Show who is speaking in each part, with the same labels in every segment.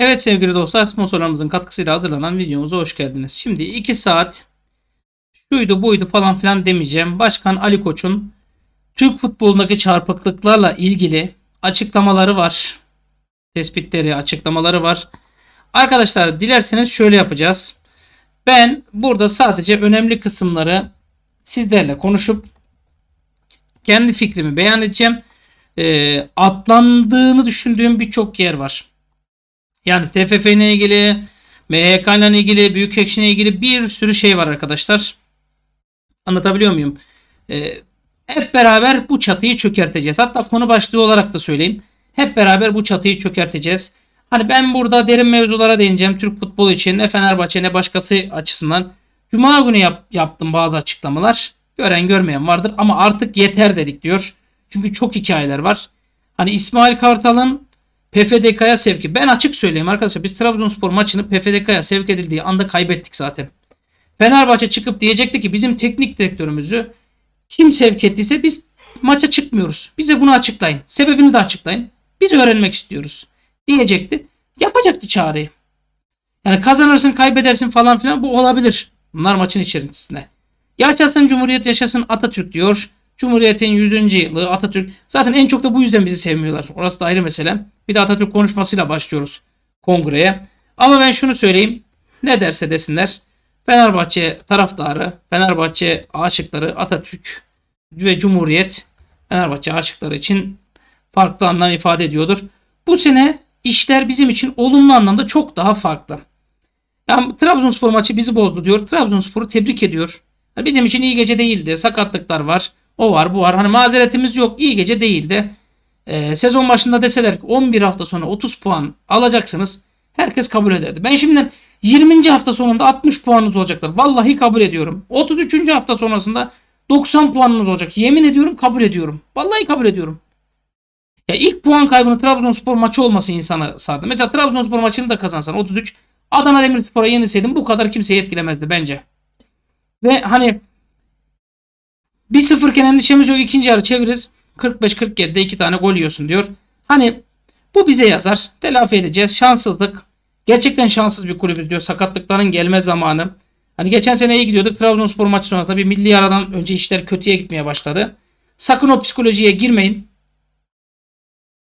Speaker 1: Evet sevgili dostlar sponsorlarımızın katkısıyla hazırlanan videomuza hoş geldiniz. Şimdi 2 saat şuydu buydu falan filan demeyeceğim. Başkan Ali Koç'un Türk futbolundaki çarpıklıklarla ilgili açıklamaları var. Tespitleri, açıklamaları var. Arkadaşlar dilerseniz şöyle yapacağız. Ben burada sadece önemli kısımları sizlerle konuşup kendi fikrimi beyan edeceğim. E, atlandığını düşündüğüm birçok yer var. Yani TFF ile ilgili, MHK e ile ilgili, büyük ekşine ilgili bir sürü şey var arkadaşlar. Anlatabiliyor muyum? Ee, hep beraber bu çatıyı çökerteceğiz. Hatta konu başlığı olarak da söyleyeyim. Hep beraber bu çatıyı çökerteceğiz. Hani ben burada derin mevzulara değineceğim. Türk futbolu için ne Fenerbahçe ne başkası açısından. Cuma günü yap, yaptım bazı açıklamalar. Gören görmeyen vardır ama artık yeter dedik diyor. Çünkü çok hikayeler var. Hani İsmail Kartal'ın PFDK'ya sevki. Ben açık söyleyeyim arkadaşlar. Biz Trabzonspor maçını PFDK'ya sevk edildiği anda kaybettik zaten. Fenerbahçe çıkıp diyecekti ki bizim teknik direktörümüzü kim sevk ettiyse biz maça çıkmıyoruz. Bize bunu açıklayın. Sebebini de açıklayın. Biz öğrenmek istiyoruz. Diyecekti. Yapacaktı çağrıyı. Yani kazanırsın kaybedersin falan filan bu olabilir. Bunlar maçın içerisinde. Yaşasın Cumhuriyet yaşasın Atatürk diyor. Cumhuriyet'in 100. yılı Atatürk. Zaten en çok da bu yüzden bizi sevmiyorlar. Orası da ayrı mesele. Bir de Atatürk konuşmasıyla başlıyoruz kongreye. Ama ben şunu söyleyeyim. Ne derse desinler. Fenerbahçe taraftarı, Fenerbahçe aşıkları, Atatürk ve Cumhuriyet Fenerbahçe aşıkları için farklı anlam ifade ediyordur. Bu sene işler bizim için olumlu anlamda çok daha farklı. Yani Trabzonspor maçı bizi bozdu diyor. Trabzonspor'u tebrik ediyor. bizim için iyi gece değildi. Sakatlıklar var. O var bu var. Hani mazeretimiz yok. İyi gece değildi. Ee, sezon başında deseler ki 11 hafta sonra 30 puan alacaksınız. Herkes kabul ederdi. Ben şimdiden 20. hafta sonunda 60 puanınız olacaklar, Vallahi kabul ediyorum. 33. hafta sonrasında 90 puanınız olacak. Yemin ediyorum kabul ediyorum. Vallahi kabul ediyorum. Ya ilk puan kaybını Trabzonspor maçı olması insana sardı. Mesela Trabzonspor maçını da kazansan 33 Adana Demirspor'a yenilseydin bu kadar kimseyi etkilemezdi bence. Ve hani 1-0 iken endişemiz yok. İkinci yarı çeviririz. 45-47'de iki tane gol yiyorsun diyor. Hani bu bize yazar. Telafi edeceğiz. Şanssızlık. Gerçekten şanssız bir kulübüz diyor. Sakatlıkların gelme zamanı. Hani geçen sene iyi gidiyorduk. Trabzonspor maçı sonrasında bir milli aradan önce işler kötüye gitmeye başladı. Sakın o psikolojiye girmeyin.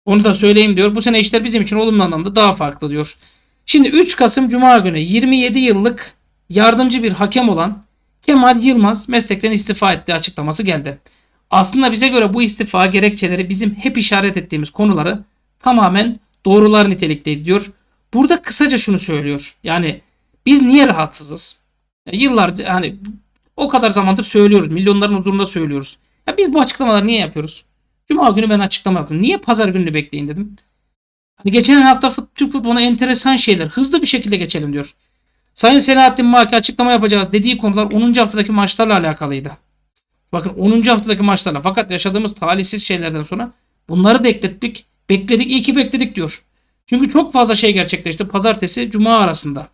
Speaker 1: Onu da söyleyeyim diyor. Bu sene işler bizim için olumlu anlamda daha farklı diyor. Şimdi 3 Kasım Cuma günü 27 yıllık yardımcı bir hakem olan Kemal Yılmaz meslekten istifa etti açıklaması geldi. Aslında bize göre bu istifa gerekçeleri bizim hep işaret ettiğimiz konuları tamamen doğrular nitelikteydi diyor. Burada kısaca şunu söylüyor. Yani biz niye rahatsızız? Yani yıllardır hani o kadar zamandır söylüyoruz. Milyonların huzurunda söylüyoruz. Ya biz bu açıklamaları niye yapıyoruz? Cuma günü ben açıklama yaptım. Niye pazar gününü bekleyin dedim. Hani geçen hafta Türk futboluna enteresan şeyler. Hızlı bir şekilde geçelim diyor. Sayın Selahattin Maki açıklama yapacağız dediği konular 10. haftadaki maçlarla alakalıydı. Bakın 10. haftadaki maçlarla fakat yaşadığımız talihsiz şeylerden sonra bunları da eklettik. Bekledik iyi ki bekledik diyor. Çünkü çok fazla şey gerçekleşti pazartesi cuma arasında.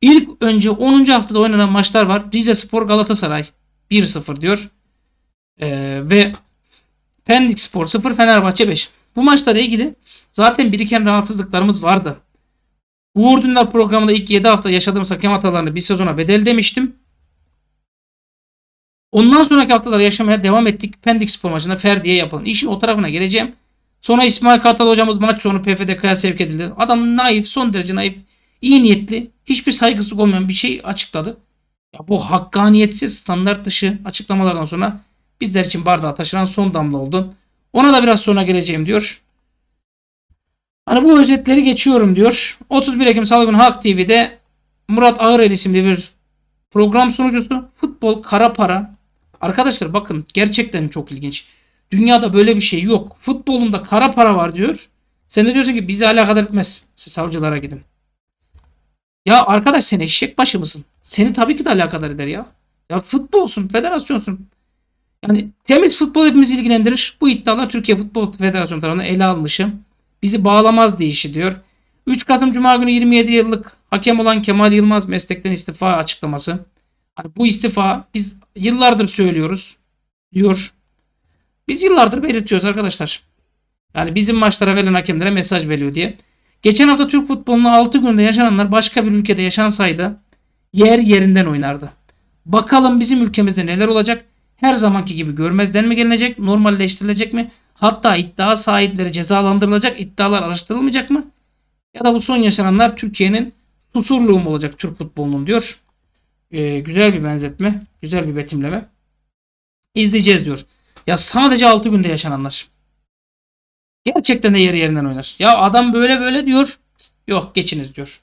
Speaker 1: İlk önce 10. haftada oynanan maçlar var. Rize Spor Galatasaray 1-0 diyor. Ee, ve Pendik Spor 0 Fenerbahçe 5. Bu maçlara ilgili zaten biriken rahatsızlıklarımız vardı. Uğur Dündar programında ilk 7 hafta yaşadığım hakem hatalarını bir sezona bedel demiştim. Ondan sonraki haftalar yaşamaya devam ettik. Pendik spor maçında Ferdi'ye yapalım. İşin o tarafına geleceğim. Sonra İsmail Kartal hocamız maç sonu PFDK'ya sevk edildi. Adam naif, son derece naif, iyi niyetli, hiçbir saygısızlık olmayan bir şey açıkladı. Ya bu hakkaniyetsiz, standart dışı açıklamalardan sonra bizler için bardağa taşıran son damla oldu. Ona da biraz sonra geleceğim diyor. Hani bu özetleri geçiyorum diyor. 31 Ekim Salı günü Halk TV'de Murat Ağırel isimli bir program sunucusu futbol kara para. Arkadaşlar bakın gerçekten çok ilginç. Dünyada böyle bir şey yok. Futbolunda kara para var diyor. Sen de diyorsun ki bizi alakadar etmez. Siz savcılara gidin. Ya arkadaş sen eşek başı mısın? Seni tabii ki de alakadar eder ya. Ya futbolsun, federasyonsun. Yani temiz futbol hepimizi ilgilendirir. Bu iddialar Türkiye Futbol Federasyonu tarafından ele almışım bizi bağlamaz deyişi diyor. 3 Kasım Cuma günü 27 yıllık hakem olan Kemal Yılmaz meslekten istifa açıklaması. Hani bu istifa biz yıllardır söylüyoruz diyor. Biz yıllardır belirtiyoruz arkadaşlar. Yani bizim maçlara verilen hakemlere mesaj veriyor diye. Geçen hafta Türk futboluna 6 günde yaşananlar başka bir ülkede yaşansaydı yer yerinden oynardı. Bakalım bizim ülkemizde neler olacak? Her zamanki gibi görmezden mi gelinecek? Normalleştirilecek mi? Hatta iddia sahipleri cezalandırılacak iddialar araştırılmayacak mı? Ya da bu son yaşananlar Türkiye'nin susurluğu mu olacak Türk futbolunun diyor. Ee, güzel bir benzetme. Güzel bir betimleme. İzleyeceğiz diyor. Ya sadece 6 günde yaşananlar. Gerçekten de yeri yerinden oynar. Ya adam böyle böyle diyor. Yok geçiniz diyor.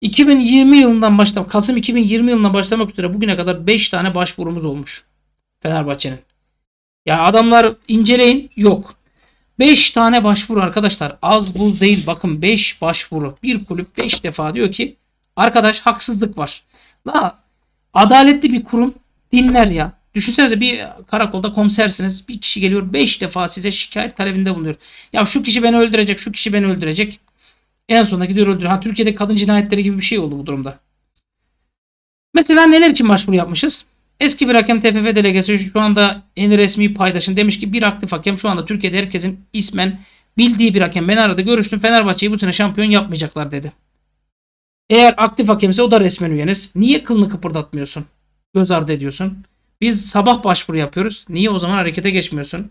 Speaker 1: 2020 yılından başlamak, Kasım 2020 yılından başlamak üzere bugüne kadar 5 tane başvurumuz olmuş. Fenerbahçe'nin. Yani adamlar inceleyin yok. 5 tane başvuru arkadaşlar az buz değil bakın 5 başvuru. Bir kulüp 5 defa diyor ki arkadaş haksızlık var. La adaletli bir kurum dinler ya. Düşünsenize bir karakolda komisersiniz. Bir kişi geliyor 5 defa size şikayet talebinde bulunuyor. Ya şu kişi beni öldürecek, şu kişi beni öldürecek. En sonunda gidiyor öldürüyor. Ha Türkiye'de kadın cinayetleri gibi bir şey oldu bu durumda. Mesela neler için başvuru yapmışız? Eski bir hakem TFF delegesi şu anda en resmi paydaşın demiş ki bir aktif hakem şu anda Türkiye'de herkesin ismen bildiği bir hakem. Ben arada görüştüm Fenerbahçe'yi bu sene şampiyon yapmayacaklar dedi. Eğer aktif hakemse o da resmen üyeniz. Niye kılını kıpırdatmıyorsun? Göz ardı ediyorsun. Biz sabah başvuru yapıyoruz. Niye o zaman harekete geçmiyorsun?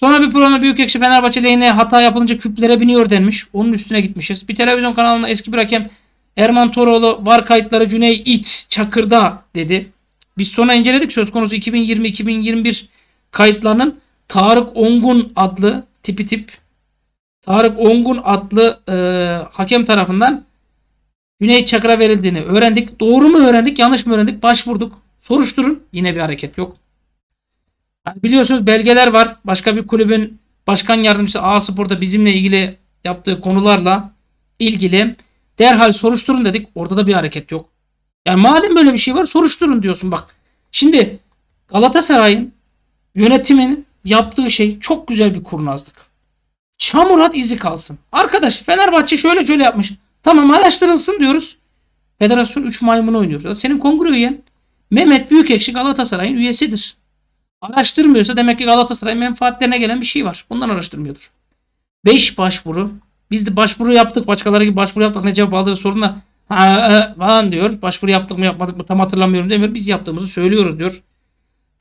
Speaker 1: Sonra bir programda büyük ekşi Fenerbahçe lehine hata yapılınca küplere biniyor denmiş. Onun üstüne gitmişiz. Bir televizyon kanalında eski bir hakem Erman Toroğlu var kayıtları Cüney İt Çakır'da dedi. Biz sonra inceledik söz konusu 2020-2021 kayıtlarının Tarık Ongun adlı tipi tip Tarık Ongun adlı e, hakem tarafından Güney Çakır'a verildiğini öğrendik. Doğru mu öğrendik yanlış mı öğrendik başvurduk. Soruşturun yine bir hareket yok. Yani biliyorsunuz belgeler var. Başka bir kulübün başkan yardımcısı A Spor'da bizimle ilgili yaptığı konularla ilgili derhal soruşturun dedik. Orada da bir hareket yok. Yani madem böyle bir şey var soruşturun diyorsun bak. Şimdi Galatasaray'ın yönetimin yaptığı şey çok güzel bir kurnazlık. Çamur Çamurat izi kalsın. Arkadaş Fenerbahçe şöyle şöyle yapmış. Tamam araştırılsın diyoruz. Federasyon 3 maymunu oynuyoruz. Senin kongre üyen Mehmet Büyükekşi Galatasaray'ın üyesidir. Araştırmıyorsa demek ki Galatasaray menfaatlerine gelen bir şey var. Bundan araştırmıyordur. 5 başvuru. Biz de başvuru yaptık. Başkaları gibi başvuru yaptık. Ne cevap aldığı soruna Ha, e, falan diyor. Başvuru yaptık mı yapmadık mı tam hatırlamıyorum demiyor. Biz yaptığımızı söylüyoruz diyor.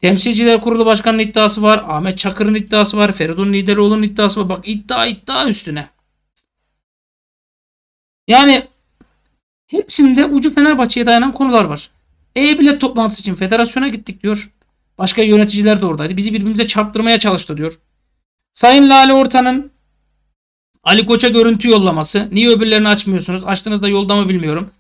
Speaker 1: Temsilciler Kurulu Başkanı'nın iddiası var. Ahmet Çakır'ın iddiası var. Feridun Lideroğlu'nun iddiası var. Bak iddia iddia üstüne. Yani hepsinde ucu Fenerbahçe'ye dayanan konular var. E-bilet toplantısı için federasyona gittik diyor. Başka yöneticiler de oradaydı. Bizi birbirimize çarptırmaya çalıştı diyor. Sayın Lale Orta'nın Ali Koç'a görüntü yollaması. Niye öbürlerini açmıyorsunuz? Açtığınızda yolda mı bilmiyorum.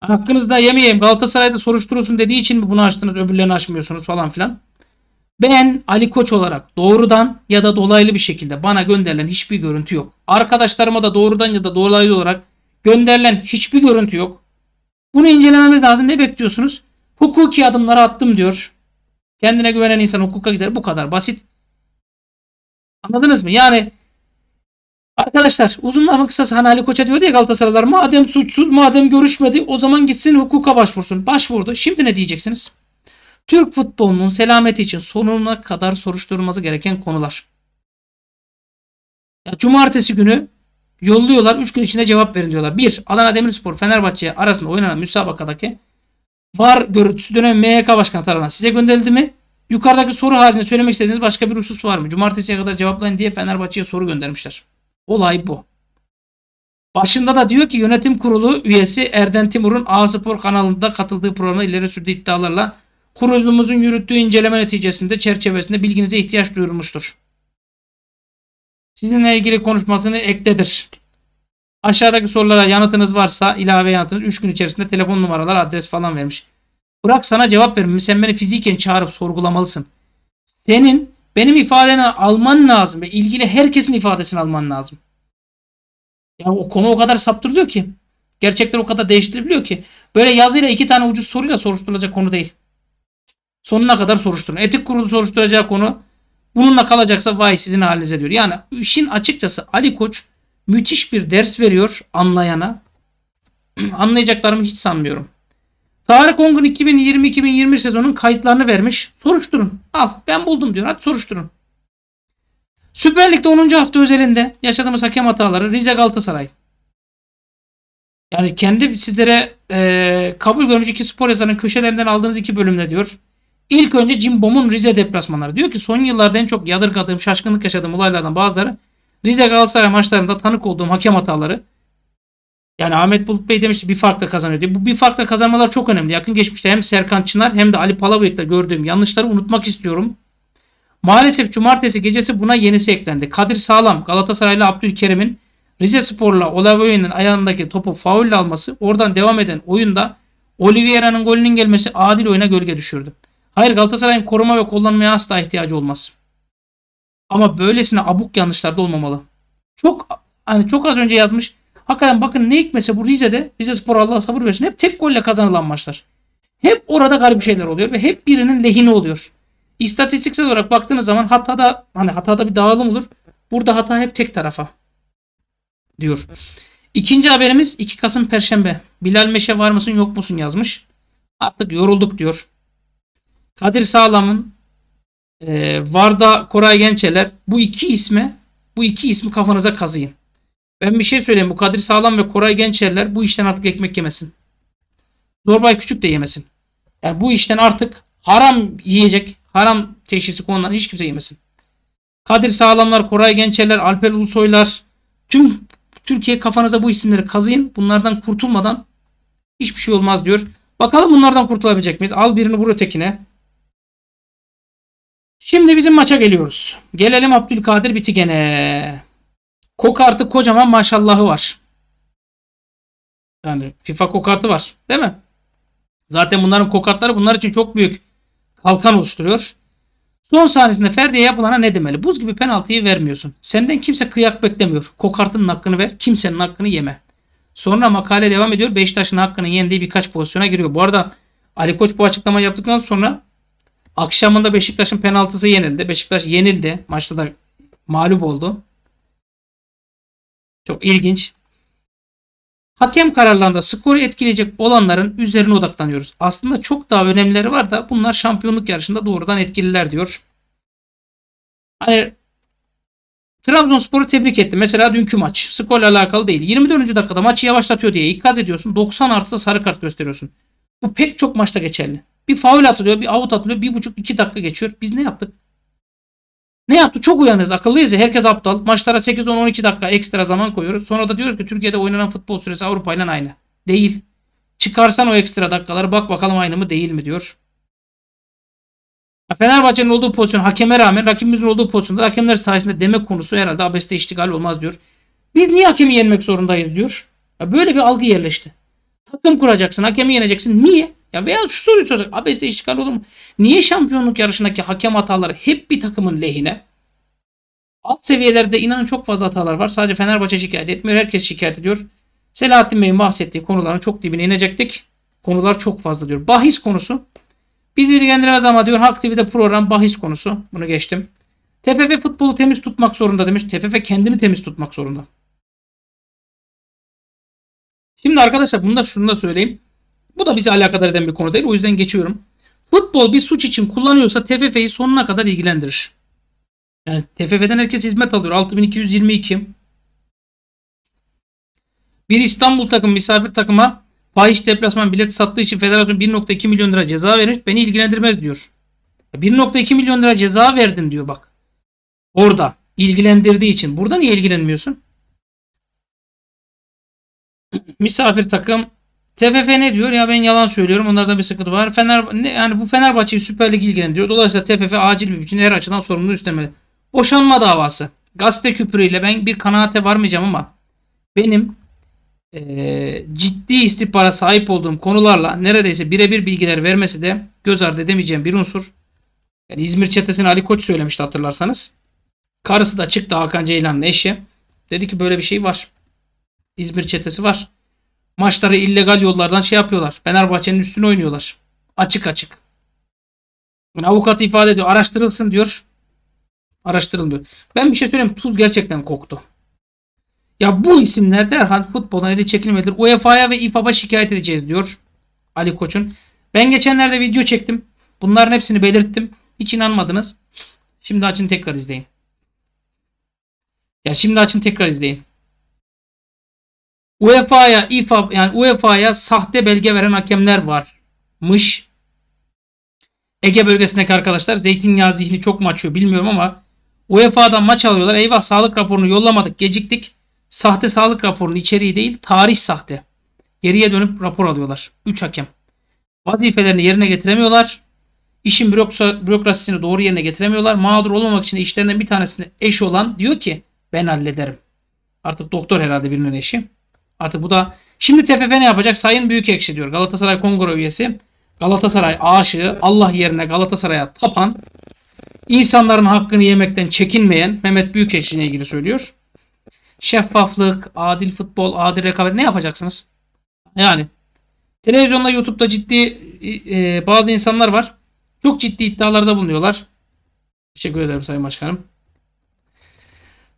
Speaker 1: Hakkınızda yemeyeyim Galatasaray'da soruşturulsun dediği için mi bunu açtınız öbürlerini açmıyorsunuz falan filan. Ben Ali Koç olarak doğrudan ya da dolaylı bir şekilde bana gönderilen hiçbir görüntü yok. Arkadaşlarıma da doğrudan ya da dolaylı olarak gönderilen hiçbir görüntü yok. Bunu incelememiz lazım. Ne bekliyorsunuz? Hukuki adımları attım diyor. Kendine güvenen insan hukuka gider. Bu kadar basit. Anladınız mı? Yani Arkadaşlar uzun lafın kısası hani Ali Koç'a diyordu ya Galatasaraylar madem suçsuz madem görüşmedi o zaman gitsin hukuka başvursun. Başvurdu. Şimdi ne diyeceksiniz? Türk futbolunun selameti için sonuna kadar soruşturulması gereken konular. Ya, cumartesi günü yolluyorlar 3 gün içinde cevap verin diyorlar. 1. Adana Demirspor Fenerbahçe arasında oynanan müsabakadaki var görüntüsü dönem MHK Başkanı tarafından size gönderildi mi? Yukarıdaki soru haricinde söylemek istediğiniz başka bir husus var mı? Cumartesiye kadar cevaplayın diye Fenerbahçe'ye soru göndermişler. Olay bu. Başında da diyor ki yönetim kurulu üyesi Erden Timur'un A Spor kanalında katıldığı programı ileri sürdüğü iddialarla kurulumuzun yürüttüğü inceleme neticesinde çerçevesinde bilginize ihtiyaç duyurmuştur. Sizinle ilgili konuşmasını ektedir. Aşağıdaki sorulara yanıtınız varsa ilave yanıtınız 3 gün içerisinde telefon numaralar adres falan vermiş. Bırak sana cevap verim. Sen beni fiziken çağırıp sorgulamalısın. Senin benim ifadeni alman lazım ve ilgili herkesin ifadesini alman lazım. Ya o konu o kadar saptırılıyor ki. Gerçekler o kadar değiştirebiliyor ki. Böyle yazıyla iki tane ucuz soruyla soruşturulacak konu değil. Sonuna kadar soruşturun. Etik kurulu soruşturacak konu bununla kalacaksa vay sizin halinize diyor. Yani işin açıkçası Ali Koç müthiş bir ders veriyor anlayana. Anlayacaklarımı hiç sanmıyorum. Tarık Ongun 2020-2021 sezonun kayıtlarını vermiş. Soruşturun. Al ben buldum diyor. Hadi soruşturun. Süper Lig'de 10. hafta özelinde yaşadığımız hakem hataları Rize Galatasaray. Yani kendi sizlere e, kabul görmüş iki spor yazarının köşelerinden aldığınız iki bölümde diyor. İlk önce Jim Bomb'un Rize deplasmanları. Diyor ki son yıllarda en çok yadırgadığım, şaşkınlık yaşadığım olaylardan bazıları Rize Galatasaray maçlarında tanık olduğum hakem hataları yani Ahmet Bulut Bey demişti bir farkla kazanıyor diye. Bu bir farkla kazanmalar çok önemli. Yakın geçmişte hem Serkan Çınar hem de Ali Palabıyık'ta gördüğüm yanlışları unutmak istiyorum. Maalesef cumartesi gecesi buna yenisi eklendi. Kadir Sağlam Galatasaraylı Abdülkerim'in Rize Spor'la Olavoy'un ayağındaki topu faulle alması oradan devam eden oyunda Oliveira'nın golünün gelmesi adil oyuna gölge düşürdü. Hayır Galatasaray'ın koruma ve kullanmaya asla ihtiyacı olmaz. Ama böylesine abuk yanlışlarda olmamalı. Çok hani çok az önce yazmış Hakikaten bakın ne hikmetse bu Rize'de Rize Spor Allah sabır versin hep tek golle kazanılan maçlar. Hep orada garip şeyler oluyor ve hep birinin lehine oluyor. İstatistiksel olarak baktığınız zaman hatada hani hatada bir dağılım olur. Burada hata hep tek tarafa diyor. İkinci haberimiz 2 Kasım Perşembe. Bilal Meşe var mısın yok musun yazmış. Artık yorulduk diyor. Kadir Sağlam'ın e, Varda Koray Gençeler bu iki isme bu iki ismi kafanıza kazıyın. Ben bir şey söyleyeyim. Bu Kadir Sağlam ve Koray Gençerler bu işten artık ekmek yemesin. Zorbay Küçük de yemesin. Yani bu işten artık haram yiyecek, haram teşhisi konulan hiç kimse yemesin. Kadir Sağlamlar, Koray Gençerler, Alper Ulusoylar tüm Türkiye kafanıza bu isimleri kazıyın. Bunlardan kurtulmadan hiçbir şey olmaz diyor. Bakalım bunlardan kurtulabilecek miyiz? Al birini vur ötekine. Şimdi bizim maça geliyoruz. Gelelim Abdülkadir Bitigen'e. Kokartı kocaman maşallahı var. Yani FIFA kokartı var. Değil mi? Zaten bunların kokartları bunlar için çok büyük kalkan oluşturuyor. Son saniyesinde Ferdi'ye yapılana ne demeli? Buz gibi penaltıyı vermiyorsun. Senden kimse kıyak beklemiyor. Kokartının hakkını ver. Kimsenin hakkını yeme. Sonra makale devam ediyor. Beşiktaş'ın hakkını yendiği birkaç pozisyona giriyor. Bu arada Ali Koç bu açıklama yaptıktan sonra akşamında Beşiktaş'ın penaltısı yenildi. Beşiktaş yenildi. Maçta da mağlup oldu. Çok ilginç. Hakem kararlarında skoru etkileyecek olanların üzerine odaklanıyoruz. Aslında çok daha önemlileri var da bunlar şampiyonluk yarışında doğrudan etkililer diyor. Hani Trabzonspor'u tebrik etti. Mesela dünkü maç. Skorla alakalı değil. 24. dakikada maçı yavaşlatıyor diye ikaz ediyorsun. 90 artı da sarı kart gösteriyorsun. Bu pek çok maçta geçerli. Bir faul atılıyor, bir avut atılıyor. 1,5-2 dakika geçiyor. Biz ne yaptık? Ne yaptı? Çok uyanız. Akıllıyız ya. Herkes aptal. Maçlara 8-10-12 dakika ekstra zaman koyuyoruz. Sonra da diyoruz ki Türkiye'de oynanan futbol süresi Avrupa ile aynı. Değil. Çıkarsan o ekstra dakikaları bak bakalım aynı mı değil mi diyor. Fenerbahçe'nin olduğu pozisyon hakeme rağmen rakibimizin olduğu pozisyonda hakemler sayesinde demek konusu herhalde abeste iştigal olmaz diyor. Biz niye hakemi yenmek zorundayız diyor. Ya böyle bir algı yerleşti. Takım kuracaksın, hakemi yeneceksin. Niye? Ya veya şu soruyu sorsak abeste işgal olur mu? Niye şampiyonluk yarışındaki hakem hataları hep bir takımın lehine? Alt seviyelerde inanın çok fazla hatalar var. Sadece Fenerbahçe şikayet etmiyor. Herkes şikayet ediyor. Selahattin Bey'in bahsettiği konuların çok dibine inecektik. Konular çok fazla diyor. Bahis konusu. Biz ilgilendirmez ama diyor Halk TV'de program bahis konusu. Bunu geçtim. TFF futbolu temiz tutmak zorunda demiş. TFF kendini temiz tutmak zorunda. Şimdi arkadaşlar bunu da şunu da söyleyeyim. Bu da bizi alakadar eden bir konu değil. O yüzden geçiyorum. Futbol bir suç için kullanıyorsa TFF'yi sonuna kadar ilgilendirir. Yani TFF'den herkes hizmet alıyor. 6222. Bir İstanbul takım misafir takıma fahiş deplasman bilet sattığı için federasyon 1.2 milyon lira ceza verir. Beni ilgilendirmez diyor. 1.2 milyon lira ceza verdin diyor bak. Orada ilgilendirdiği için. Burada niye ilgilenmiyorsun? misafir takım TFF ne diyor? Ya ben yalan söylüyorum. Onlarda bir sıkıntı var. Fener ne, yani bu Fenerbahçe'yi Süper Lig ilgilendiriyor. Dolayısıyla TFF acil bir biçimde her açıdan sorumlu üstlenmeli. Boşanma davası. Gazete küpürüyle ben bir kanaate varmayacağım ama benim e, ciddi istihbara sahip olduğum konularla neredeyse birebir bilgiler vermesi de göz ardı edemeyeceğim bir unsur. Yani İzmir çetesini Ali Koç söylemişti hatırlarsanız. Karısı da çıktı Hakan Ceylan'ın eşi. Dedi ki böyle bir şey var. İzmir çetesi var maçları illegal yollardan şey yapıyorlar. Fenerbahçe'nin üstüne oynuyorlar. Açık açık. Yani avukatı ifade ediyor. Araştırılsın diyor. Araştırılmıyor. Ben bir şey söyleyeyim. Tuz gerçekten koktu. Ya bu isimler derhal futboldan eli çekilmelidir. UEFA'ya ve İFAB'a şikayet edeceğiz diyor Ali Koç'un. Ben geçenlerde video çektim. Bunların hepsini belirttim. Hiç inanmadınız. Şimdi açın tekrar izleyin. Ya şimdi açın tekrar izleyin. UEFA'ya İFA yani UEFA'ya sahte belge veren hakemler varmış. Ege bölgesindeki arkadaşlar Zeytinyağı zihni çok mu açıyor bilmiyorum ama UEFA'dan maç alıyorlar. Eyvah sağlık raporunu yollamadık geciktik. Sahte sağlık raporunun içeriği değil tarih sahte. Geriye dönüp rapor alıyorlar. 3 hakem. Vazifelerini yerine getiremiyorlar. İşin bürokrasisini doğru yerine getiremiyorlar. Mağdur olmamak için işlerinden bir tanesine eş olan diyor ki ben hallederim. Artık doktor herhalde birinin eşi. Artık bu da şimdi TFF ne yapacak? Sayın Büyükekşi diyor. Galatasaray Kongre üyesi. Galatasaray aşığı, Allah yerine Galatasaray'a tapan, insanların hakkını yemekten çekinmeyen Mehmet Büyükekşi ile ilgili söylüyor. Şeffaflık, adil futbol, adil rekabet ne yapacaksınız? Yani televizyonda, YouTube'da ciddi e, e bazı insanlar var. Çok ciddi iddialarda bulunuyorlar. Teşekkür ederim Sayın Başkanım.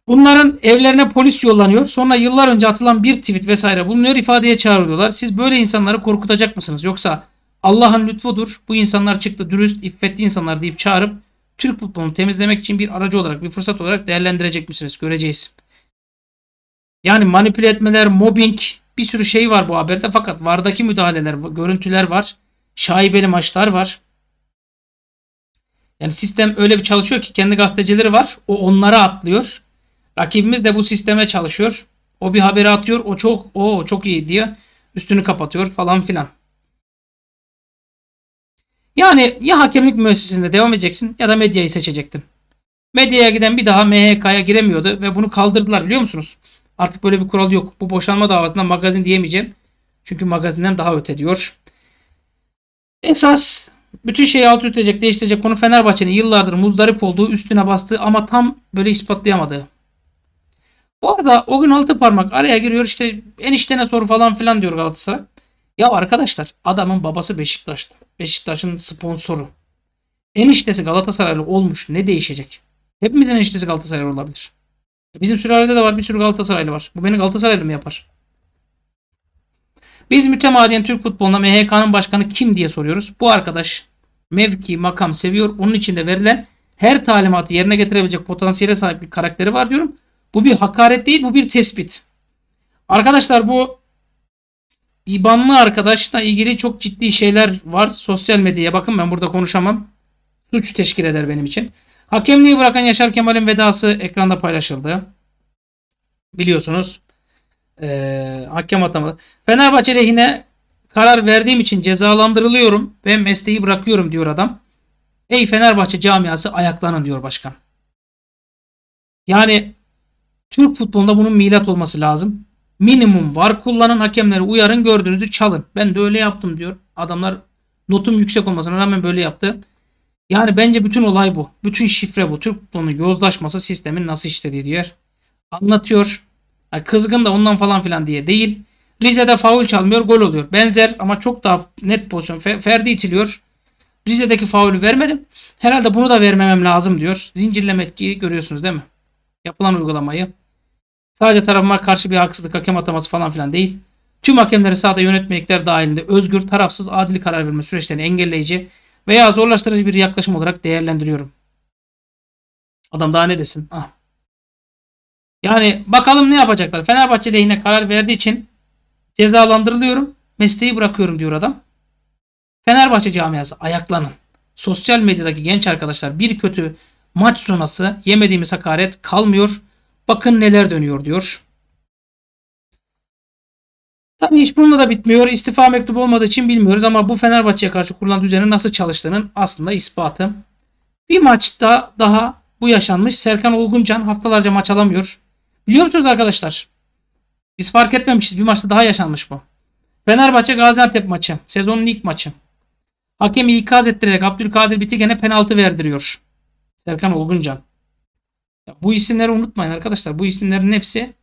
Speaker 1: Bunların evlerine polis yollanıyor. Sonra yıllar önce atılan bir tweet vesaire bulunuyor. ifadeye çağırıyorlar. Siz böyle insanları korkutacak mısınız? Yoksa Allah'ın lütfudur. Bu insanlar çıktı dürüst, iffetli insanlar deyip çağırıp Türk futbolunu temizlemek için bir aracı olarak, bir fırsat olarak değerlendirecek misiniz? Göreceğiz. Yani manipüle etmeler, mobbing bir sürü şey var bu haberde fakat vardaki müdahaleler, görüntüler var. Şaibeli maçlar var. Yani sistem öyle bir çalışıyor ki kendi gazetecileri var. O onlara atlıyor. Rakibimiz de bu sisteme çalışıyor. O bir haberi atıyor. O çok o çok iyi diye üstünü kapatıyor falan filan. Yani ya hakemlik müessesinde devam edeceksin ya da medyayı seçecektin. Medyaya giden bir daha MHK'ya giremiyordu ve bunu kaldırdılar biliyor musunuz? Artık böyle bir kural yok. Bu boşanma davasında magazin diyemeyeceğim. Çünkü magazinden daha öte diyor. Esas bütün şeyi alt üst edecek, değiştirecek konu Fenerbahçe'nin yıllardır muzdarip olduğu, üstüne bastığı ama tam böyle ispatlayamadığı. Bu arada o gün altı parmak araya giriyor işte eniştene soru falan filan diyor Galatasaray. Ya arkadaşlar adamın babası Beşiktaş'ta. Beşiktaş'ın sponsoru. Eniştesi Galatasaraylı olmuş ne değişecek? Hepimizin eniştesi Galatasaraylı olabilir. Bizim sülalede de var bir sürü Galatasaraylı var. Bu beni Galatasaraylı mı yapar? Biz mütemadiyen Türk futbolunda MHK'nın başkanı kim diye soruyoruz. Bu arkadaş mevki, makam seviyor. Onun için de verilen her talimatı yerine getirebilecek potansiyele sahip bir karakteri var diyorum. Bu bir hakaret değil bu bir tespit. Arkadaşlar bu İbanlı arkadaşla ilgili çok ciddi şeyler var. Sosyal medyaya bakın ben burada konuşamam. Suç teşkil eder benim için. Hakemliği bırakan Yaşar Kemal'in vedası ekranda paylaşıldı. Biliyorsunuz. Ee, hakem atamadı. Fenerbahçe lehine karar verdiğim için cezalandırılıyorum ve mesleği bırakıyorum diyor adam. Ey Fenerbahçe camiası ayaklanın diyor başkan. Yani Türk futbolunda bunun milat olması lazım. Minimum var. Kullanın hakemleri uyarın gördüğünüzü çalın. Ben de öyle yaptım diyor. Adamlar notum yüksek olmasına rağmen böyle yaptı. Yani bence bütün olay bu. Bütün şifre bu. Türk futbolunun yozlaşması sistemin nasıl işlediği diyor. Anlatıyor. kızgın da ondan falan filan diye değil. Rize'de faul çalmıyor gol oluyor. Benzer ama çok daha net pozisyon. Ferdi itiliyor. Rize'deki faulü vermedim. Herhalde bunu da vermemem lazım diyor. Zincirleme etkiyi görüyorsunuz değil mi? Yapılan uygulamayı sadece tarafıma karşı bir haksızlık hakem ataması falan filan değil. Tüm hakemleri sahada yönetmelikler dahilinde özgür, tarafsız, adil karar verme süreçlerini engelleyici veya zorlaştırıcı bir yaklaşım olarak değerlendiriyorum. Adam daha ne desin? Ah. Yani bakalım ne yapacaklar. Fenerbahçe lehine karar verdiği için cezalandırılıyorum. Mesleği bırakıyorum diyor adam. Fenerbahçe camiası ayaklanın. Sosyal medyadaki genç arkadaşlar bir kötü Maç sonrası yemediğimiz hakaret kalmıyor. Bakın neler dönüyor diyor. Tabii iş bununla da bitmiyor. İstifa mektubu olmadığı için bilmiyoruz ama bu Fenerbahçe'ye karşı kurulan düzenin nasıl çalıştığının aslında ispatı. Bir maçta daha bu yaşanmış. Serkan Olguncan haftalarca maç alamıyor. Biliyor musunuz arkadaşlar? Biz fark etmemişiz. Bir maçta daha yaşanmış bu. Fenerbahçe Gaziantep maçı. Sezonun ilk maçı. Hakemi ikaz ettirerek Abdülkadir Bitigen'e penaltı verdiriyor. Serkan Olguncan. Ya bu isimleri unutmayın arkadaşlar. Bu isimlerin hepsi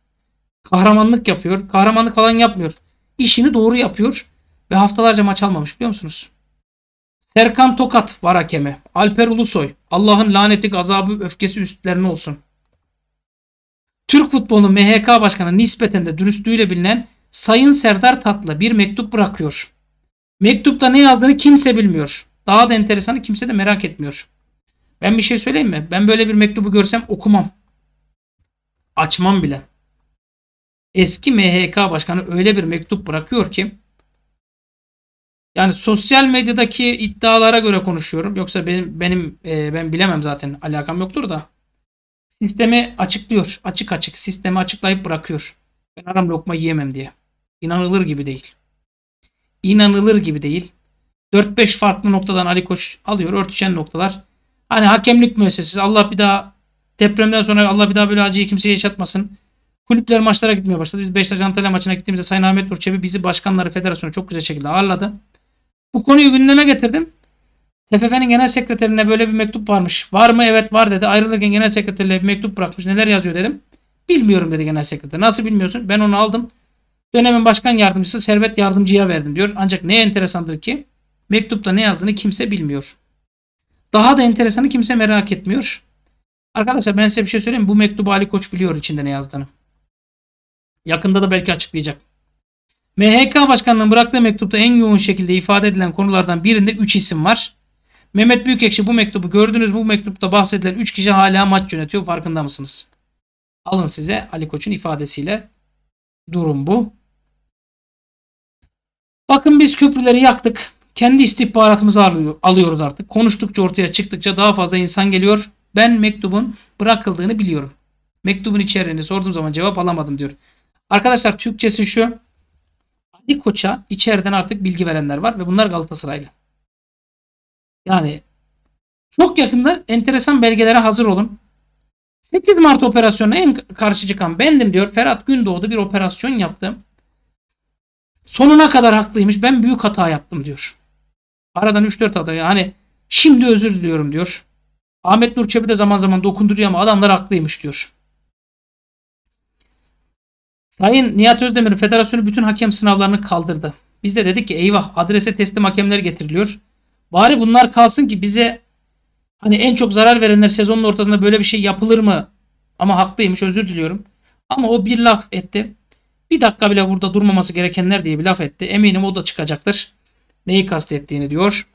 Speaker 1: kahramanlık yapıyor. Kahramanlık falan yapmıyor. İşini doğru yapıyor ve haftalarca maç almamış biliyor musunuz? Serkan Tokat var hakeme. Alper Ulusoy. Allah'ın laneti, gazabı, öfkesi üstlerine olsun. Türk futbolu MHK başkanı nispeten de dürüstlüğüyle bilinen Sayın Serdar Tatlı bir mektup bırakıyor. Mektupta ne yazdığını kimse bilmiyor. Daha da enteresanı kimse de merak etmiyor. Ben bir şey söyleyeyim mi? Ben böyle bir mektubu görsem okumam. Açmam bile. Eski MHK başkanı öyle bir mektup bırakıyor ki yani sosyal medyadaki iddialara göre konuşuyorum. Yoksa benim benim e, ben bilemem zaten alakam yoktur da. Sistemi açıklıyor. Açık açık sistemi açıklayıp bırakıyor. Ben aram lokma yiyemem diye. İnanılır gibi değil. İnanılır gibi değil. 4-5 farklı noktadan Ali Koç alıyor. Örtüşen noktalar Hani hakemlik müessesesi Allah bir daha depremden sonra Allah bir daha böyle acıyı kimseye yaşatmasın. Kulüpler maçlara gitmeye başladı. Biz Beşiktaş Antalya maçına gittiğimizde Sayın Ahmet Nur Çebi bizi başkanları federasyonu çok güzel şekilde ağırladı. Bu konuyu gündeme getirdim. TFF'nin genel sekreterine böyle bir mektup varmış. Var mı? Evet var dedi. Ayrılırken genel sekreterle bir mektup bırakmış. Neler yazıyor dedim. Bilmiyorum dedi genel sekreter. Nasıl bilmiyorsun? Ben onu aldım. Dönemin başkan yardımcısı Servet Yardımcı'ya verdim diyor. Ancak ne enteresandır ki mektupta ne yazdığını kimse bilmiyor. Daha da enteresanı kimse merak etmiyor. Arkadaşlar ben size bir şey söyleyeyim. Bu mektubu Ali Koç biliyor içinde ne yazdığını. Yakında da belki açıklayacak. MHK Başkanı'nın bıraktığı mektupta en yoğun şekilde ifade edilen konulardan birinde 3 isim var. Mehmet Büyükekşi bu mektubu gördünüz. Bu mektupta bahsedilen 3 kişi hala maç yönetiyor. Farkında mısınız? Alın size Ali Koç'un ifadesiyle durum bu. Bakın biz köprüleri yaktık. Kendi istihbaratımızı alıyoruz artık. Konuştukça ortaya çıktıkça daha fazla insan geliyor. Ben mektubun bırakıldığını biliyorum. Mektubun içeriğini sorduğum zaman cevap alamadım diyor. Arkadaşlar Türkçesi şu. Ali Koç'a içeriden artık bilgi verenler var ve bunlar Galatasaraylı. Yani çok yakında enteresan belgelere hazır olun. 8 Mart operasyonuna en karşı çıkan bendim diyor. Ferhat Gündoğdu bir operasyon yaptım. Sonuna kadar haklıymış. Ben büyük hata yaptım diyor. Aradan 3-4 aday hani şimdi özür diliyorum diyor. Ahmet Nur Çebi de zaman zaman dokunduruyor ama adamlar haklıymış diyor. Sayın Nihat Özdemir federasyonu bütün hakem sınavlarını kaldırdı. Biz de dedik ki eyvah adrese teslim hakemler getiriliyor. Bari bunlar kalsın ki bize hani en çok zarar verenler sezonun ortasında böyle bir şey yapılır mı? Ama haklıymış özür diliyorum. Ama o bir laf etti. Bir dakika bile burada durmaması gerekenler diye bir laf etti. Eminim o da çıkacaktır neyi kastettiğini diyor.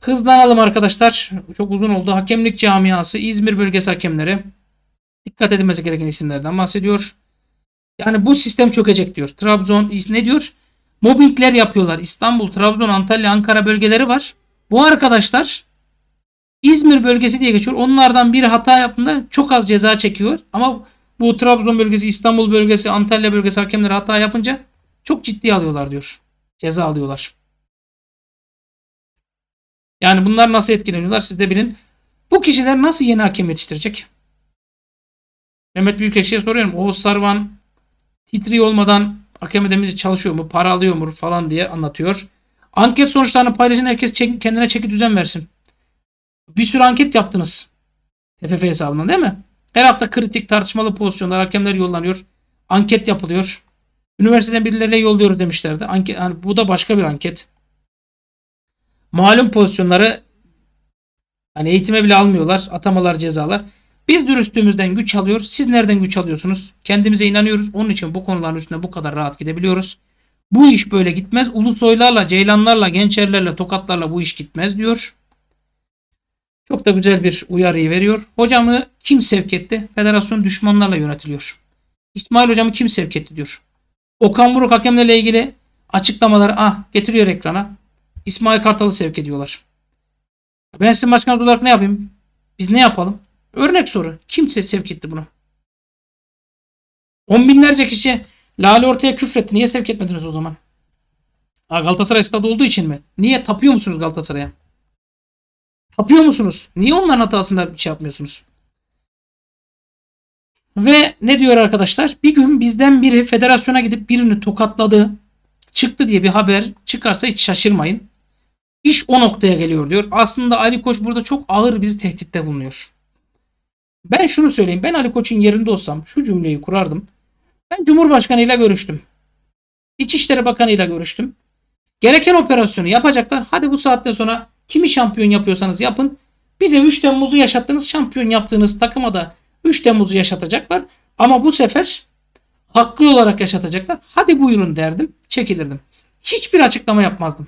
Speaker 1: Hızlanalım arkadaşlar. Çok uzun oldu. Hakemlik camiası İzmir bölgesi hakemleri dikkat edilmesi gereken isimlerden bahsediyor. Yani bu sistem çökecek diyor. Trabzon ne diyor? Mobbingler yapıyorlar. İstanbul, Trabzon, Antalya, Ankara bölgeleri var. Bu arkadaşlar İzmir bölgesi diye geçiyor. Onlardan biri hata yaptığında çok az ceza çekiyor. Ama bu Trabzon bölgesi, İstanbul bölgesi, Antalya bölgesi hakemleri hata yapınca çok ciddi alıyorlar diyor. Ceza alıyorlar. Yani bunlar nasıl etkileniyorlar siz de bilin. Bu kişiler nasıl yeni hakem yetiştirecek? Mehmet Büyükekşi'ye soruyorum. Oğuz Sarvan titri olmadan hakem edemiz çalışıyor mu, para alıyor mu falan diye anlatıyor. Anket sonuçlarını paylaşın. Herkes çek, kendine çeki düzen versin. Bir sürü anket yaptınız. TFF hesabından değil mi? Her hafta kritik tartışmalı pozisyonlar hakemler yollanıyor. Anket yapılıyor. Üniversiteden birileriyle yolluyoruz demişlerdi. Anket, yani bu da başka bir anket malum pozisyonları hani eğitime bile almıyorlar. Atamalar, cezalar. Biz dürüstlüğümüzden güç alıyor. Siz nereden güç alıyorsunuz? Kendimize inanıyoruz. Onun için bu konuların üstüne bu kadar rahat gidebiliyoruz. Bu iş böyle gitmez. Ulusoylarla, ceylanlarla, gençerlerle, tokatlarla bu iş gitmez diyor. Çok da güzel bir uyarıyı veriyor. Hocamı kim sevk etti? Federasyon düşmanlarla yönetiliyor. İsmail hocamı kim sevk etti diyor. Okan Buruk hakemlerle ilgili açıklamaları ah getiriyor ekrana. İsmail Kartal'ı sevk ediyorlar. Ben sizin başkanınız olarak ne yapayım? Biz ne yapalım? Örnek soru. Kimse sevk etti bunu? On binlerce kişi Lale ortaya küfretti. Niye sevk etmediniz o zaman? Ha, Galatasaray stadı olduğu için mi? Niye tapıyor musunuz Galatasaray'a? Tapıyor musunuz? Niye onların hatasında bir şey yapmıyorsunuz? Ve ne diyor arkadaşlar? Bir gün bizden biri federasyona gidip birini tokatladı, çıktı diye bir haber çıkarsa hiç şaşırmayın. İş o noktaya geliyor diyor. Aslında Ali Koç burada çok ağır bir tehditte bulunuyor. Ben şunu söyleyeyim. Ben Ali Koç'un yerinde olsam şu cümleyi kurardım. Ben Cumhurbaşkanıyla görüştüm. İçişleri Bakanı ile görüştüm. Gereken operasyonu yapacaklar. Hadi bu saatten sonra kimi şampiyon yapıyorsanız yapın. Bize 3 Temmuz'u yaşattığınız şampiyon yaptığınız takıma da 3 Temmuz'u yaşatacaklar. Ama bu sefer haklı olarak yaşatacaklar. Hadi buyurun derdim. Çekilirdim. Hiçbir açıklama yapmazdım.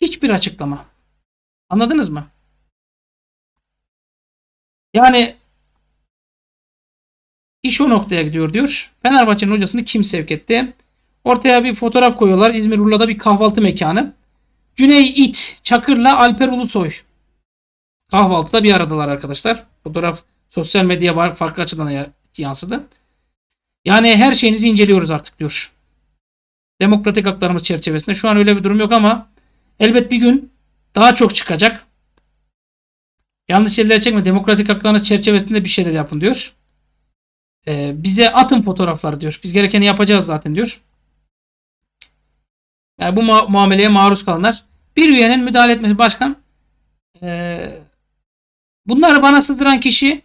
Speaker 1: Hiçbir açıklama. Anladınız mı? Yani iş o noktaya gidiyor diyor. Fenerbahçe'nin hocasını kim sevk etti? Ortaya bir fotoğraf koyuyorlar. İzmir Urla'da bir kahvaltı mekanı. Cüney İt, Çakır'la Alper Ulusoy. Kahvaltıda bir aradalar arkadaşlar. Fotoğraf sosyal medya var, farklı açıdan yansıdı. Yani her şeyinizi inceliyoruz artık diyor. Demokratik haklarımız çerçevesinde. Şu an öyle bir durum yok ama Elbet bir gün daha çok çıkacak. Yanlış yerlere çekme. Demokratik haklarınız çerçevesinde bir şeyler yapın diyor. Ee, bize atın fotoğrafları diyor. Biz gerekeni yapacağız zaten diyor. Yani bu ma muameleye maruz kalanlar. Bir üyenin müdahale etmesi başkan. Ee, bunları bana sızdıran kişi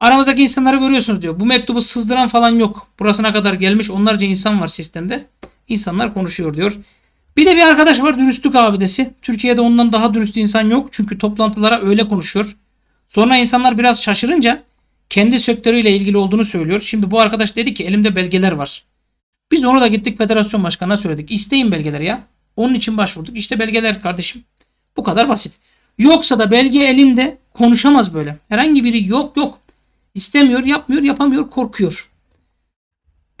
Speaker 1: aramızdaki insanları görüyorsunuz diyor. Bu mektubu sızdıran falan yok. Burasına kadar gelmiş onlarca insan var sistemde. İnsanlar konuşuyor diyor. Bir de bir arkadaş var dürüstlük abidesi. Türkiye'de ondan daha dürüst insan yok. Çünkü toplantılara öyle konuşuyor. Sonra insanlar biraz şaşırınca kendi sektörüyle ilgili olduğunu söylüyor. Şimdi bu arkadaş dedi ki elimde belgeler var. Biz onu da gittik federasyon başkanına söyledik. İsteyin belgeleri ya. Onun için başvurduk. İşte belgeler kardeşim. Bu kadar basit. Yoksa da belge elinde konuşamaz böyle. Herhangi biri yok yok. İstemiyor, yapmıyor, yapamıyor, korkuyor.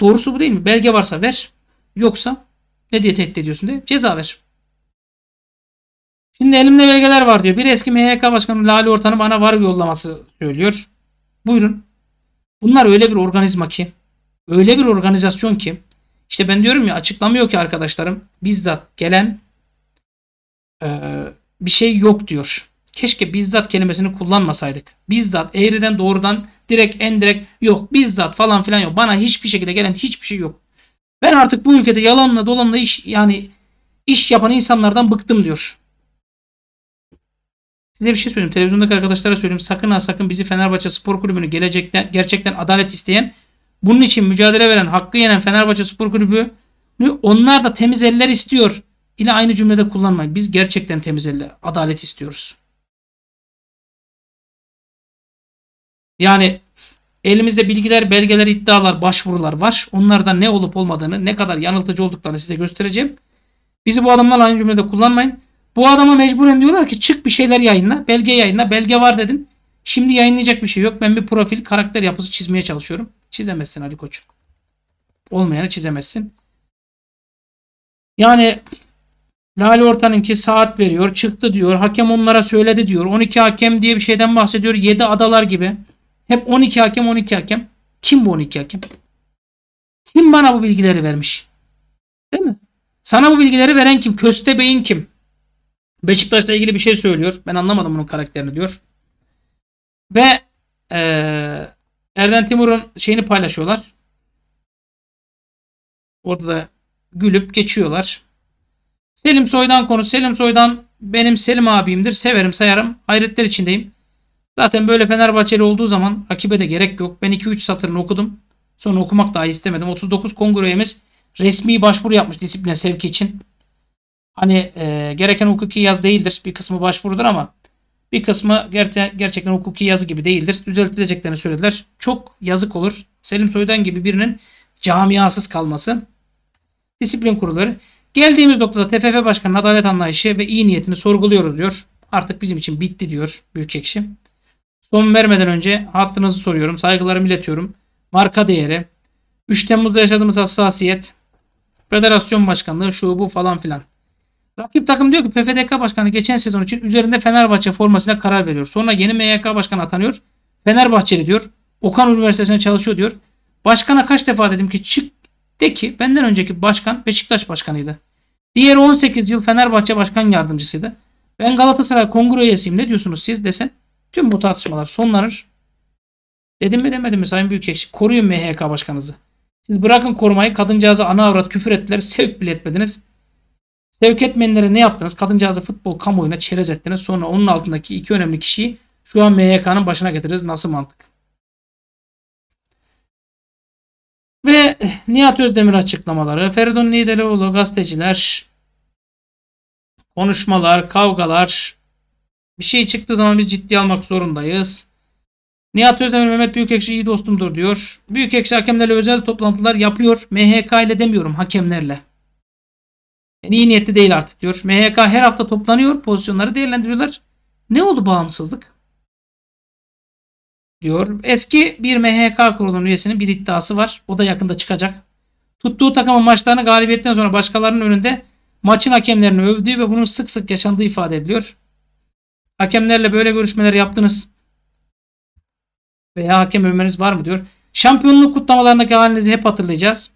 Speaker 1: Doğrusu bu değil mi? Belge varsa ver. Yoksa ne diye tehdit ediyorsun diye ceza ver. Şimdi elimde belgeler var diyor. Bir eski MHK Başkanı Lale Ortan'ın bana var yollaması söylüyor. Buyurun. Bunlar öyle bir organizma ki, öyle bir organizasyon ki, İşte ben diyorum ya açıklamıyor ki arkadaşlarım bizzat gelen e, bir şey yok diyor. Keşke bizzat kelimesini kullanmasaydık. Bizzat eğriden doğrudan direkt en direkt yok bizzat falan filan yok. Bana hiçbir şekilde gelen hiçbir şey yok. Ben artık bu ülkede yalanla dolanla iş yani iş yapan insanlardan bıktım diyor. Size bir şey söyleyeyim. Televizyondaki arkadaşlara söyleyeyim. Sakın ha sakın bizi Fenerbahçe Spor Kulübü'nü gelecekten gerçekten adalet isteyen, bunun için mücadele veren, hakkı yenen Fenerbahçe Spor Kulübü onlar da temiz eller istiyor. ile aynı cümlede kullanmayın. Biz gerçekten temiz eller, adalet istiyoruz. Yani Elimizde bilgiler, belgeler, iddialar, başvurular var. Onlardan ne olup olmadığını, ne kadar yanıltıcı olduklarını size göstereceğim. Bizi bu adamlarla aynı cümlede kullanmayın. Bu adama mecburen diyorlar ki çık bir şeyler yayınla, belge yayınla, belge var dedin. Şimdi yayınlayacak bir şey yok. Ben bir profil, karakter yapısı çizmeye çalışıyorum. Çizemezsin Ali Koç. Olmayanı çizemezsin. Yani Lale Orta'nınki saat veriyor, çıktı diyor, hakem onlara söyledi diyor. 12 hakem diye bir şeyden bahsediyor. 7 adalar gibi. Hep 12 hakem 12 hakem. Kim bu 12 hakem? Kim bana bu bilgileri vermiş? Değil mi? Sana bu bilgileri veren kim? Köstebeğin kim? Beşiktaş'la ilgili bir şey söylüyor. Ben anlamadım bunun karakterini diyor. Ve e, Erden Timur'un şeyini paylaşıyorlar. Orada da gülüp geçiyorlar. Selim Soy'dan konu. Selim Soy'dan benim Selim abimdir. Severim sayarım. Hayretler içindeyim. Zaten böyle Fenerbahçeli olduğu zaman rakibe de gerek yok. Ben 2-3 satırını okudum. Sonra okumak daha istemedim. 39 kongre üyemiz resmi başvuru yapmış disipline sevki için. Hani e, gereken hukuki yaz değildir. Bir kısmı başvurudur ama bir kısmı ger- gerçekten hukuki yazı gibi değildir. Düzeltileceklerini söylediler. Çok yazık olur. Selim Soydan gibi birinin camiasız kalması. Disiplin kurulları. Geldiğimiz noktada TFF Başkanı adalet anlayışı ve iyi niyetini sorguluyoruz diyor. Artık bizim için bitti diyor Büyükekşi. Son vermeden önce hattınızı soruyorum. Saygılarımı iletiyorum. Marka değeri. 3 Temmuz'da yaşadığımız hassasiyet. Federasyon başkanlığı şu bu falan filan. Rakip takım diyor ki PFDK başkanı geçen sezon için üzerinde Fenerbahçe formasına karar veriyor. Sonra yeni MYK başkanı atanıyor. Fenerbahçeli diyor. Okan Üniversitesi'ne çalışıyor diyor. Başkana kaç defa dedim ki çık de ki benden önceki başkan Beşiktaş başkanıydı. Diğer 18 yıl Fenerbahçe başkan yardımcısıydı. Ben Galatasaray kongre üyesiyim ne diyorsunuz siz desen Tüm bu tartışmalar sonlanır. Dedim mi demedim mi Sayın Büyükekşi? Koruyun MHK başkanınızı. Siz bırakın korumayı kadıncağızı ana avrat küfür ettiler. Sevk bile etmediniz. Sevk etmeyenlere ne yaptınız? Kadıncağızı futbol kamuoyuna çerez ettiniz. Sonra onun altındaki iki önemli kişiyi şu an MHK'nın başına getiririz. Nasıl mantık? Ve Nihat Özdemir açıklamaları, Feridun Nideloğlu gazeteciler, konuşmalar, kavgalar, bir şey çıktığı zaman biz ciddi almak zorundayız. Nihat Özdemir Mehmet Büyükekşi iyi dostumdur diyor. Büyükekşi hakemlerle özel toplantılar yapıyor. MHK ile demiyorum hakemlerle. Yani iyi niyetli değil artık diyor. MHK her hafta toplanıyor. Pozisyonları değerlendiriyorlar. Ne oldu bağımsızlık? Diyor. Eski bir MHK kurulunun üyesinin bir iddiası var. O da yakında çıkacak. Tuttuğu takımın maçlarını galibiyetten sonra başkalarının önünde maçın hakemlerini övdüğü ve bunun sık sık yaşandığı ifade ediliyor. Hakemlerle böyle görüşmeler yaptınız. Veya hakem övmeniz var mı diyor. Şampiyonluk kutlamalarındaki halinizi hep hatırlayacağız.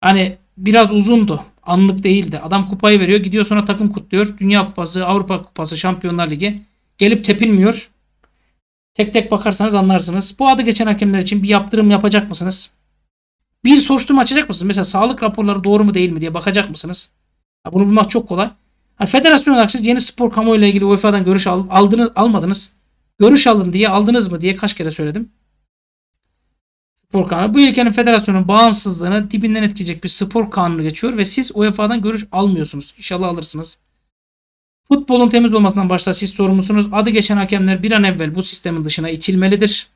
Speaker 1: Hani biraz uzundu. Anlık değildi. Adam kupayı veriyor. Gidiyor sonra takım kutluyor. Dünya Kupası, Avrupa Kupası, Şampiyonlar Ligi. Gelip tepinmiyor. Tek tek bakarsanız anlarsınız. Bu adı geçen hakemler için bir yaptırım yapacak mısınız? Bir soruşturma açacak mısınız? Mesela sağlık raporları doğru mu değil mi diye bakacak mısınız? bunu bulmak çok kolay. Yani federasyon olarak siz yeni spor kamuoyuyla ilgili UEFA'dan görüş al, aldınız, almadınız. Görüş alın diye aldınız mı diye kaç kere söyledim. Spor kanunu. Bu ülkenin federasyonun bağımsızlığını dibinden etkileyecek bir spor kanunu geçiyor ve siz UEFA'dan görüş almıyorsunuz. İnşallah alırsınız. Futbolun temiz olmasından başta siz sorumlusunuz. Adı geçen hakemler bir an evvel bu sistemin dışına itilmelidir.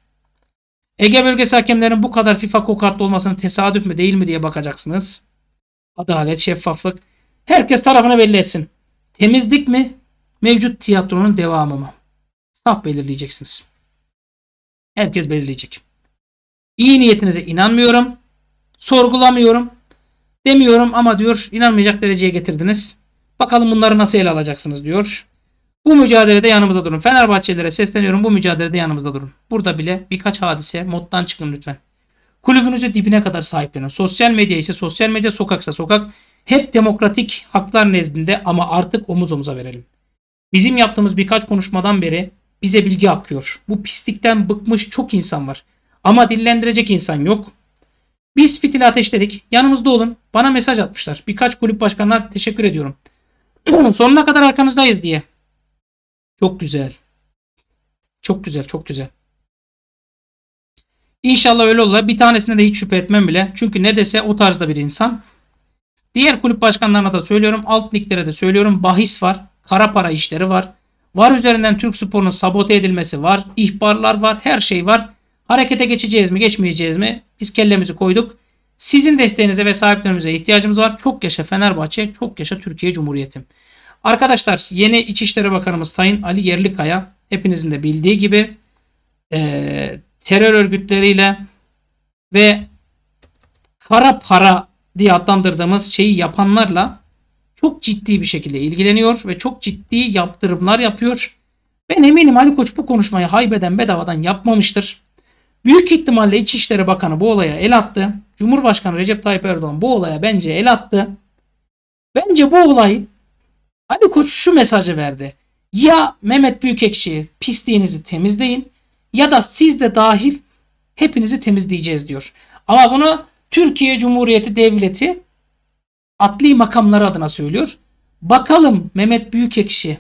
Speaker 1: Ege bölgesi hakemlerin bu kadar FIFA kokartlı olmasının tesadüf mü değil mi diye bakacaksınız. Adalet, şeffaflık. Herkes tarafını belli etsin. Temizlik mi? Mevcut tiyatronun devamı mı? Saf belirleyeceksiniz. Herkes belirleyecek. İyi niyetinize inanmıyorum. Sorgulamıyorum. Demiyorum ama diyor inanmayacak dereceye getirdiniz. Bakalım bunları nasıl ele alacaksınız diyor. Bu mücadelede yanımızda durun. Fenerbahçelere sesleniyorum bu mücadelede yanımızda durun. Burada bile birkaç hadise moddan çıkın lütfen. Kulübünüzü dibine kadar sahiplenin. Sosyal medya ise sosyal medya, sokaksa sokak. Hep demokratik haklar nezdinde ama artık omuz omuza verelim. Bizim yaptığımız birkaç konuşmadan beri bize bilgi akıyor. Bu pislikten bıkmış çok insan var. Ama dillendirecek insan yok. Biz fitili ateşledik. Yanımızda olun. Bana mesaj atmışlar. Birkaç kulüp başkanına teşekkür ediyorum. Sonuna kadar arkanızdayız diye. Çok güzel. Çok güzel, çok güzel. İnşallah öyle olur. Bir tanesine de hiç şüphe etmem bile. Çünkü ne dese o tarzda bir insan. Diğer kulüp başkanlarına da söylüyorum. Alt liglere de söylüyorum. Bahis var. Kara para işleri var. Var üzerinden Türk sporunun sabote edilmesi var. ihbarlar var. Her şey var. Harekete geçeceğiz mi geçmeyeceğiz mi? Biz kellemizi koyduk. Sizin desteğinize ve sahiplerimize ihtiyacımız var. Çok yaşa Fenerbahçe, çok yaşa Türkiye Cumhuriyeti. Arkadaşlar yeni İçişleri Bakanımız Sayın Ali Yerlikaya hepinizin de bildiği gibi e, terör örgütleriyle ve kara para diye adlandırdığımız şeyi yapanlarla çok ciddi bir şekilde ilgileniyor ve çok ciddi yaptırımlar yapıyor. Ben eminim Ali Koç bu konuşmayı haybeden bedavadan yapmamıştır. Büyük ihtimalle İçişleri Bakanı bu olaya el attı. Cumhurbaşkanı Recep Tayyip Erdoğan bu olaya bence el attı. Bence bu olay Ali Koç şu mesajı verdi. Ya Mehmet Büyükekşi pisliğinizi temizleyin ya da siz de dahil hepinizi temizleyeceğiz diyor. Ama bunu Türkiye Cumhuriyeti Devleti adli makamları adına söylüyor. Bakalım Mehmet Büyükekşi.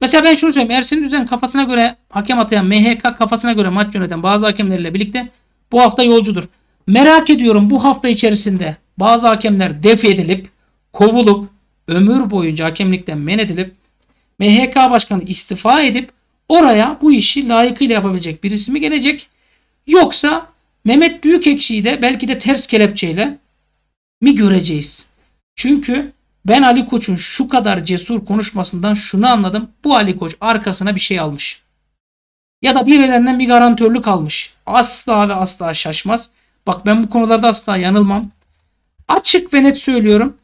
Speaker 1: Mesela ben şunu söyleyeyim. Ersin Düzen kafasına göre hakem atayan MHK kafasına göre maç yöneten bazı hakemlerle birlikte bu hafta yolcudur. Merak ediyorum bu hafta içerisinde bazı hakemler def edilip, kovulup, ömür boyunca hakemlikten men edilip, MHK başkanı istifa edip oraya bu işi layıkıyla yapabilecek birisi mi gelecek? Yoksa Mehmet Büyükekşi'yi de belki de ters kelepçeyle mi göreceğiz? Çünkü ben Ali Koç'un şu kadar cesur konuşmasından şunu anladım. Bu Ali Koç arkasına bir şey almış. Ya da birilerinden bir garantörlük almış. Asla ve asla şaşmaz. Bak ben bu konularda asla yanılmam. Açık ve net söylüyorum.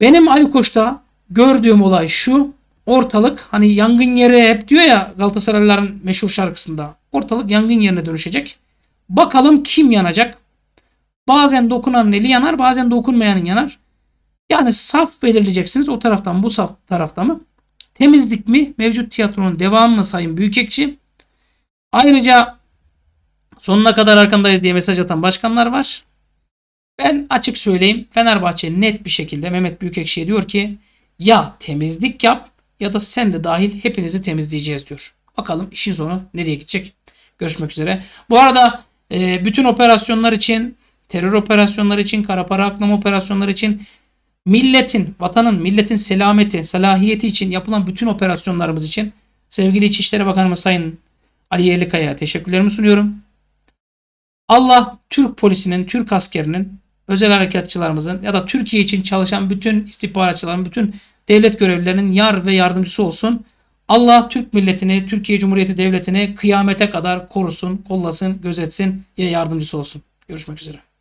Speaker 1: Benim Ali Koç'ta gördüğüm olay şu. Ortalık hani yangın yeri hep diyor ya Galatasaraylıların meşhur şarkısında. Ortalık yangın yerine dönüşecek. Bakalım kim yanacak? Bazen dokunanın eli yanar, bazen dokunmayanın yanar. Yani saf belirleyeceksiniz. O taraftan bu saf tarafta mı? Temizlik mi? Mevcut tiyatronun devamı mı Sayın Büyükekşi? Ayrıca sonuna kadar arkandayız diye mesaj atan başkanlar var. Ben açık söyleyeyim Fenerbahçe net bir şekilde Mehmet Büyükekşi'ye diyor ki ya temizlik yap ya da sen de dahil hepinizi temizleyeceğiz diyor. Bakalım işin sonu nereye gidecek? Görüşmek üzere. Bu arada ee, bütün operasyonlar için, terör operasyonları için, kara para aklama operasyonları için, milletin, vatanın, milletin selameti, salahiyeti için yapılan bütün operasyonlarımız için sevgili İçişleri Bakanımız Sayın Ali Yerlikaya teşekkürlerimi sunuyorum. Allah Türk polisinin, Türk askerinin, özel harekatçılarımızın ya da Türkiye için çalışan bütün istihbaratçıların, bütün devlet görevlilerinin yar ve yardımcısı olsun. Allah Türk milletini, Türkiye Cumhuriyeti Devleti'ni kıyamete kadar korusun, kollasın, gözetsin ve yardımcısı olsun. Görüşmek üzere.